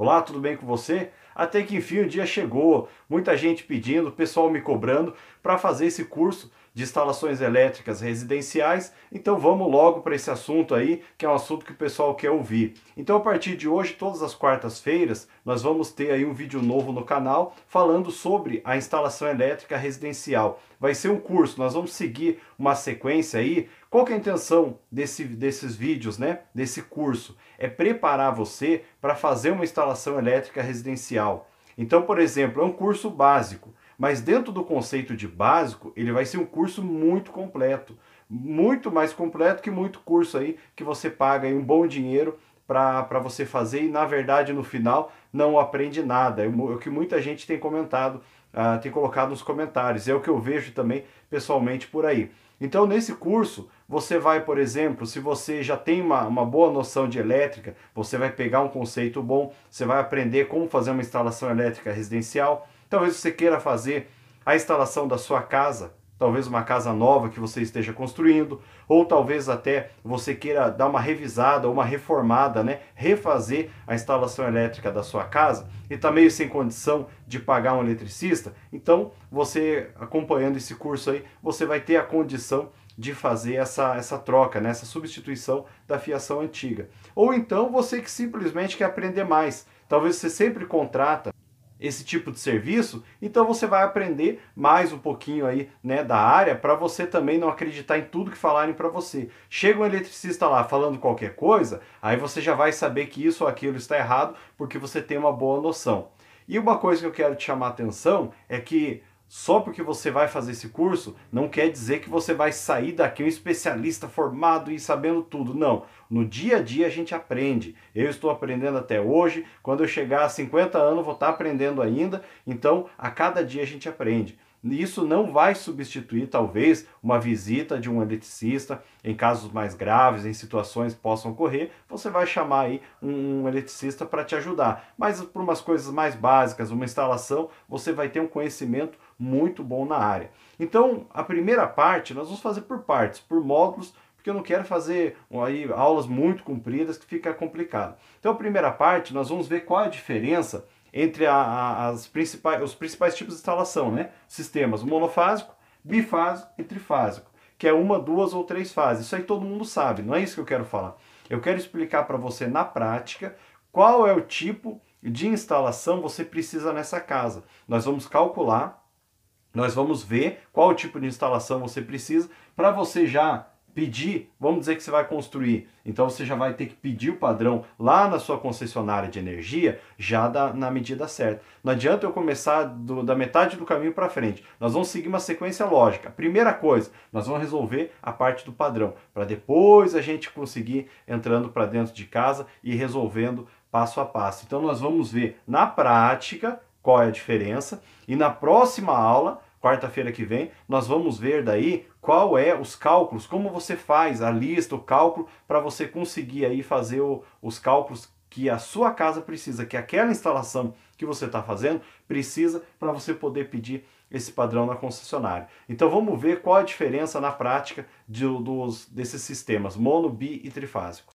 Olá, tudo bem com você? Até que enfim o dia chegou, muita gente pedindo, pessoal me cobrando para fazer esse curso de instalações elétricas residenciais. Então vamos logo para esse assunto aí, que é um assunto que o pessoal quer ouvir. Então a partir de hoje, todas as quartas-feiras, nós vamos ter aí um vídeo novo no canal falando sobre a instalação elétrica residencial. Vai ser um curso, nós vamos seguir uma sequência aí. Qual que é a intenção desse, desses vídeos, né? Desse curso? É preparar você para fazer uma instalação elétrica residencial. Então, por exemplo, é um curso básico. Mas dentro do conceito de básico, ele vai ser um curso muito completo, muito mais completo que muito curso aí que você paga aí um bom dinheiro para você fazer e na verdade no final não aprende nada. É o é que muita gente tem comentado, uh, tem colocado nos comentários. É o que eu vejo também pessoalmente por aí. Então nesse curso você vai, por exemplo, se você já tem uma, uma boa noção de elétrica, você vai pegar um conceito bom, você vai aprender como fazer uma instalação elétrica residencial Talvez você queira fazer a instalação da sua casa, talvez uma casa nova que você esteja construindo, ou talvez até você queira dar uma revisada, uma reformada, né? Refazer a instalação elétrica da sua casa e está meio sem condição de pagar um eletricista. Então, você acompanhando esse curso aí, você vai ter a condição de fazer essa, essa troca, né? essa substituição da fiação antiga. Ou então você que simplesmente quer aprender mais. Talvez você sempre contrata esse tipo de serviço, então você vai aprender mais um pouquinho aí, né, da área para você também não acreditar em tudo que falarem para você. Chega um eletricista lá falando qualquer coisa, aí você já vai saber que isso ou aquilo está errado, porque você tem uma boa noção. E uma coisa que eu quero te chamar a atenção é que só porque você vai fazer esse curso, não quer dizer que você vai sair daqui um especialista formado e sabendo tudo. Não. No dia a dia a gente aprende. Eu estou aprendendo até hoje. Quando eu chegar a 50 anos, vou estar aprendendo ainda. Então, a cada dia a gente aprende. Isso não vai substituir, talvez, uma visita de um eletricista em casos mais graves, em situações que possam ocorrer. Você vai chamar aí um eletricista para te ajudar. Mas para umas coisas mais básicas, uma instalação, você vai ter um conhecimento muito bom na área. Então, a primeira parte nós vamos fazer por partes, por módulos, porque eu não quero fazer aí, aulas muito compridas que fica complicado. Então, a primeira parte nós vamos ver qual é a diferença entre a, a, as principais, os principais tipos de instalação, né? Sistemas monofásico, bifásico e trifásico, que é uma, duas ou três fases. Isso aí todo mundo sabe, não é isso que eu quero falar. Eu quero explicar para você na prática qual é o tipo de instalação você precisa nessa casa. Nós vamos calcular nós vamos ver qual tipo de instalação você precisa para você já pedir, vamos dizer que você vai construir, então você já vai ter que pedir o padrão lá na sua concessionária de energia, já da, na medida certa. Não adianta eu começar do, da metade do caminho para frente. Nós vamos seguir uma sequência lógica. Primeira coisa, nós vamos resolver a parte do padrão, para depois a gente conseguir entrando para dentro de casa e resolvendo passo a passo. Então nós vamos ver na prática qual é a diferença. E na próxima aula, quarta-feira que vem, nós vamos ver daí qual é os cálculos, como você faz a lista, o cálculo, para você conseguir aí fazer o, os cálculos que a sua casa precisa, que aquela instalação que você está fazendo precisa para você poder pedir esse padrão na concessionária. Então vamos ver qual a diferença na prática de, dos, desses sistemas mono, bi e trifásico.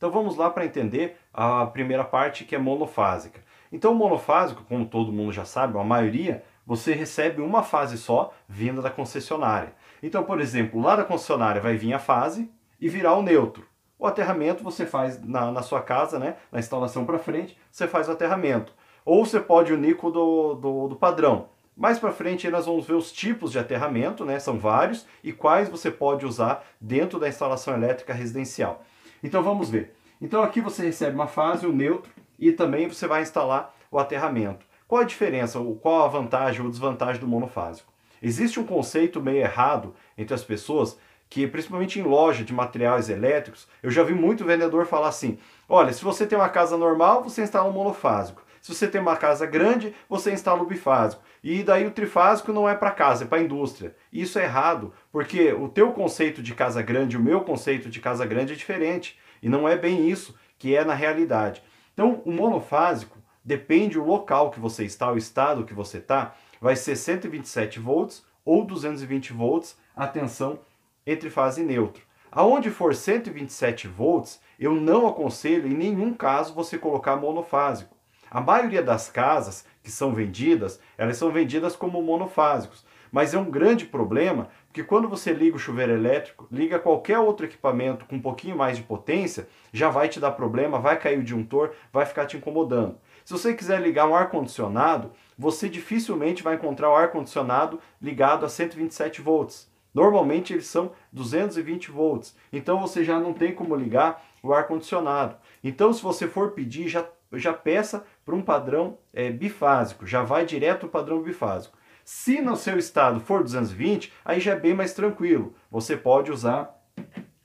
Então vamos lá para entender a primeira parte que é monofásica. Então, monofásico, como todo mundo já sabe, a maioria, você recebe uma fase só vinda da concessionária. Então, por exemplo, lá da concessionária vai vir a fase e virar o neutro. O aterramento você faz na, na sua casa, né? na instalação para frente, você faz o aterramento. Ou você pode unir com o do, do, do padrão. Mais para frente nós vamos ver os tipos de aterramento, né? são vários, e quais você pode usar dentro da instalação elétrica residencial. Então vamos ver. Então aqui você recebe uma fase, o um neutro, e também você vai instalar o aterramento. Qual a diferença, ou qual a vantagem ou desvantagem do monofásico? Existe um conceito meio errado entre as pessoas que, principalmente em loja de materiais elétricos, eu já vi muito vendedor falar assim: olha, se você tem uma casa normal, você instala um monofásico. Se você tem uma casa grande, você instala o bifásico. E daí o trifásico não é para casa, é para indústria. Isso é errado, porque o teu conceito de casa grande, o meu conceito de casa grande é diferente. E não é bem isso que é na realidade. Então, o monofásico depende do local que você está, o estado que você está, vai ser 127 volts ou 220 volts a tensão entre fase e neutro. Aonde for 127 volts, eu não aconselho em nenhum caso você colocar monofásico. A maioria das casas que são vendidas, elas são vendidas como monofásicos. Mas é um grande problema porque quando você liga o chuveiro elétrico, liga qualquer outro equipamento com um pouquinho mais de potência, já vai te dar problema, vai cair o disjuntor, vai ficar te incomodando. Se você quiser ligar um ar-condicionado, você dificilmente vai encontrar o ar-condicionado ligado a 127 volts. Normalmente eles são 220 volts, então você já não tem como ligar o ar-condicionado. Então, se você for pedir, já já peça para um padrão é, bifásico, já vai direto para o padrão bifásico. Se no seu estado for 220, aí já é bem mais tranquilo. Você pode usar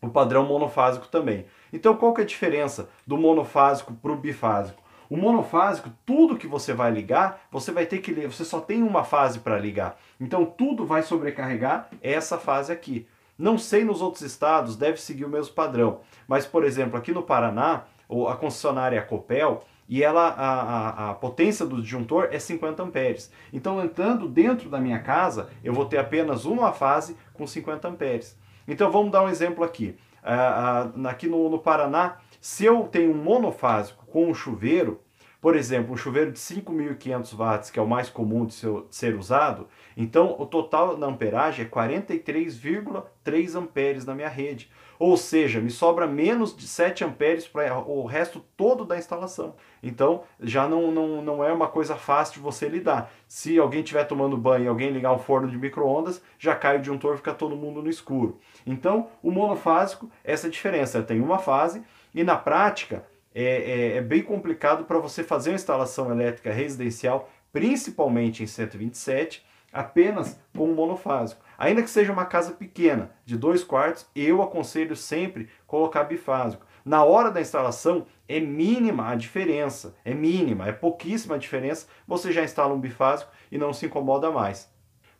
o padrão monofásico também. Então, qual que é a diferença do monofásico para o bifásico? O monofásico, tudo que você vai ligar, você vai ter que você só tem uma fase para ligar. Então, tudo vai sobrecarregar essa fase aqui. Não sei nos outros estados, deve seguir o mesmo padrão. Mas, por exemplo, aqui no Paraná, a concessionária Copel, e ela, a, a, a, potência do disjuntor é 50 amperes. Então, entrando dentro da minha casa, eu vou ter apenas uma fase com 50 amperes. Então, vamos dar um exemplo aqui. aqui no, no, Paraná, se eu tenho um monofásico com um chuveiro, por exemplo, um chuveiro de 5.500 watts, que é o mais comum de, de ser usado, então o total da amperagem é 43,3 amperes na minha rede. Ou seja, me sobra menos de 7 amperes para o resto todo da instalação. Então, já não, não, não é uma coisa fácil de você lidar. Se alguém estiver tomando banho e alguém ligar um forno de micro-ondas, já cai o disjuntor e fica todo mundo no escuro. Então, o monofásico, é essa é a diferença. Tem uma fase e na prática é, é, é bem complicado para você fazer uma instalação elétrica residencial, principalmente em 127, apenas com um monofásico. Ainda que seja uma casa pequena, de dois quartos, eu aconselho sempre colocar bifásico. Na hora da instalação, é mínima a diferença, é mínima, é pouquíssima a diferença. Você já instala um bifásico e não se incomoda mais.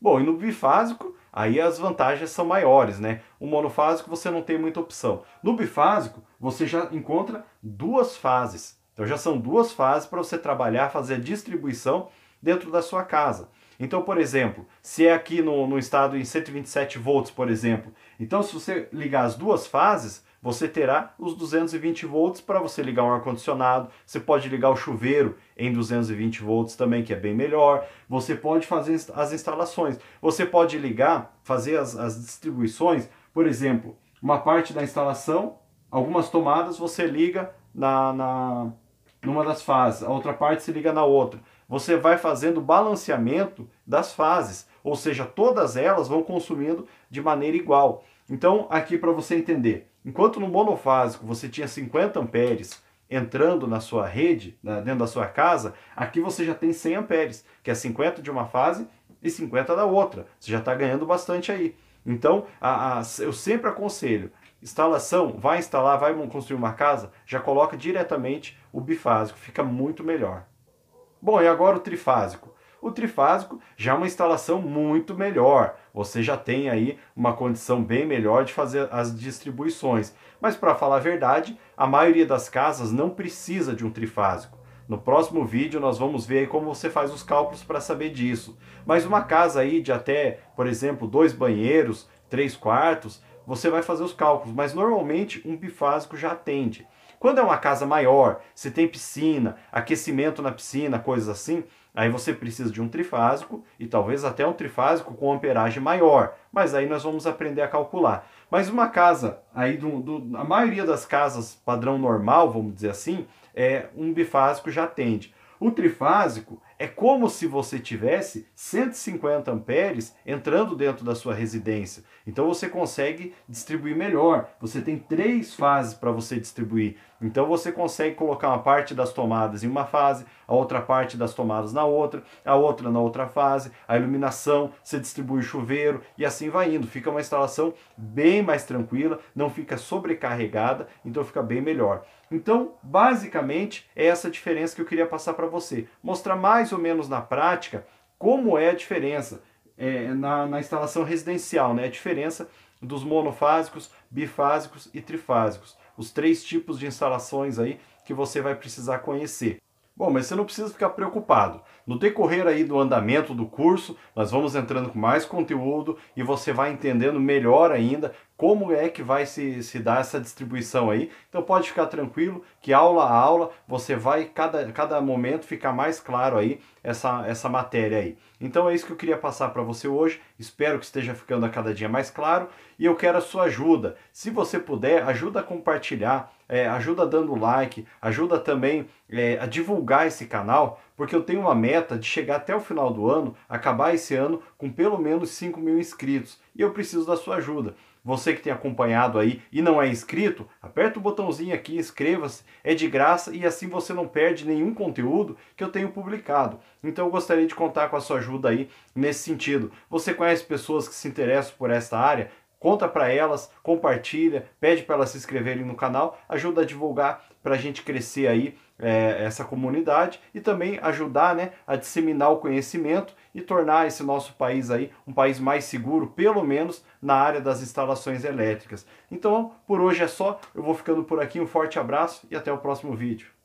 Bom, e no bifásico, aí as vantagens são maiores, né? O monofásico você não tem muita opção. No bifásico, você já encontra duas fases. Então já são duas fases para você trabalhar, fazer a distribuição dentro da sua casa. Então, por exemplo, se é aqui no, no estado em 127 volts, por exemplo, então se você ligar as duas fases, você terá os 220 volts para você ligar um ar-condicionado, você pode ligar o chuveiro em 220 volts também, que é bem melhor, você pode fazer as instalações, você pode ligar, fazer as, as distribuições, por exemplo, uma parte da instalação, algumas tomadas você liga na, na numa das fases, a outra parte se liga na outra você vai fazendo balanceamento das fases, ou seja, todas elas vão consumindo de maneira igual. Então, aqui para você entender, enquanto no monofásico você tinha 50 amperes entrando na sua rede, né, dentro da sua casa, aqui você já tem 100 amperes, que é 50 de uma fase e 50 da outra. Você já está ganhando bastante aí. Então, a, a, eu sempre aconselho, instalação, vai instalar, vai construir uma casa, já coloca diretamente o bifásico, fica muito melhor. Bom, e agora o trifásico? O trifásico já é uma instalação muito melhor. Você já tem aí uma condição bem melhor de fazer as distribuições. Mas para falar a verdade, a maioria das casas não precisa de um trifásico. No próximo vídeo nós vamos ver como você faz os cálculos para saber disso. Mas uma casa aí de até, por exemplo, dois banheiros, três quartos, você vai fazer os cálculos, mas normalmente um bifásico já atende. Quando é uma casa maior, se tem piscina, aquecimento na piscina, coisas assim, aí você precisa de um trifásico e talvez até um trifásico com amperagem maior. Mas aí nós vamos aprender a calcular. Mas uma casa, aí do, do, a maioria das casas padrão normal, vamos dizer assim, é um bifásico já atende. O trifásico é como se você tivesse 150 amperes entrando dentro da sua residência. Então você consegue distribuir melhor. Você tem três fases para você distribuir. Então você consegue colocar uma parte das tomadas em uma fase, a outra parte das tomadas na outra, a outra na outra fase, a iluminação, você distribui o chuveiro e assim vai indo. Fica uma instalação bem mais tranquila, não fica sobrecarregada, então fica bem melhor. Então, basicamente, é essa diferença que eu queria passar para você. Mostrar mais mais ou menos na prática como é a diferença é, na, na instalação residencial, né? A diferença dos monofásicos, bifásicos e trifásicos. Os três tipos de instalações aí que você vai precisar conhecer. Bom, mas você não precisa ficar preocupado. No decorrer aí do andamento do curso, nós vamos entrando com mais conteúdo e você vai entendendo melhor ainda como é que vai se, se dar essa distribuição aí. Então pode ficar tranquilo que aula a aula você vai, cada, cada momento ficar mais claro aí essa, essa matéria aí. Então é isso que eu queria passar para você hoje. Espero que esteja ficando a cada dia mais claro e eu quero a sua ajuda. Se você puder, ajuda a compartilhar, é, ajuda dando like, ajuda também é, a divulgar esse canal porque eu tenho uma meta de chegar até o final do ano, acabar esse ano com pelo menos 5 mil inscritos e eu preciso da sua ajuda. Você que tem acompanhado aí e não é inscrito, aperta o botãozinho aqui, inscreva-se, é de graça e assim você não perde nenhum conteúdo que eu tenho publicado. Então eu gostaria de contar com a sua ajuda aí nesse sentido. Você conhece pessoas que se interessam por esta área? Conta para elas, compartilha, pede para elas se inscreverem no canal, ajuda a divulgar para a gente crescer aí é, essa comunidade e também ajudar né, a disseminar o conhecimento e tornar esse nosso país aí um país mais seguro, pelo menos na área das instalações elétricas. Então, por hoje é só. Eu vou ficando por aqui. Um forte abraço e até o próximo vídeo.